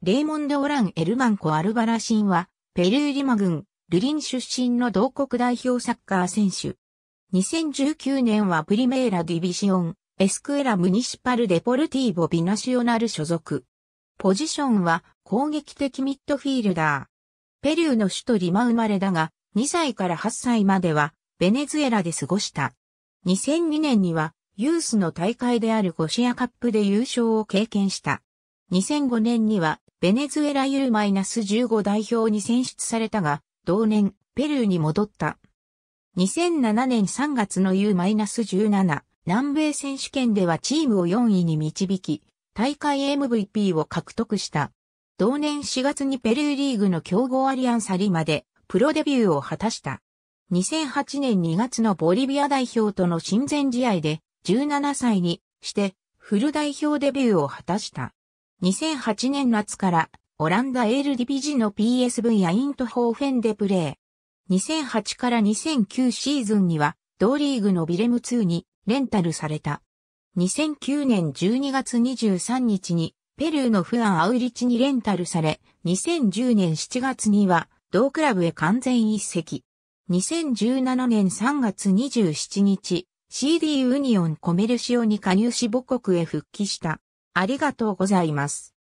レイモンド・オラン・エルマンコ・アルバラシンは、ペルーリマ軍、ルリン出身の同国代表サッカー選手。2019年はプリメーラ・ディビシオン、エスクエラ・ムニシパル・デポルティーボ・ビナシオナル所属。ポジションは攻撃的ミッドフィールダー。ペルーの首都リマ生まれだが、2歳から8歳までは、ベネズエラで過ごした。2002年には、ユースの大会であるゴシアカップで優勝を経験した。2005年にはベネズエラ U-15 代表に選出されたが、同年、ペルーに戻った。2007年3月の U-17 南米選手権ではチームを4位に導き、大会 MVP を獲得した。同年4月にペルーリーグの強豪アリアンサリまでプロデビューを果たした。2008年2月のボリビア代表との親善試合で17歳にしてフル代表デビューを果たした。2008年夏からオランダエ d ルディビジの PSV やイントホーフェンでプレー。2008から2009シーズンには同リーグのビレム2にレンタルされた。2009年12月23日にペルーのフアン・アウリチにレンタルされ、2010年7月には同クラブへ完全一席。2017年3月27日、CD ユニオンコメルシオに加入し母国へ復帰した。ありがとうございます。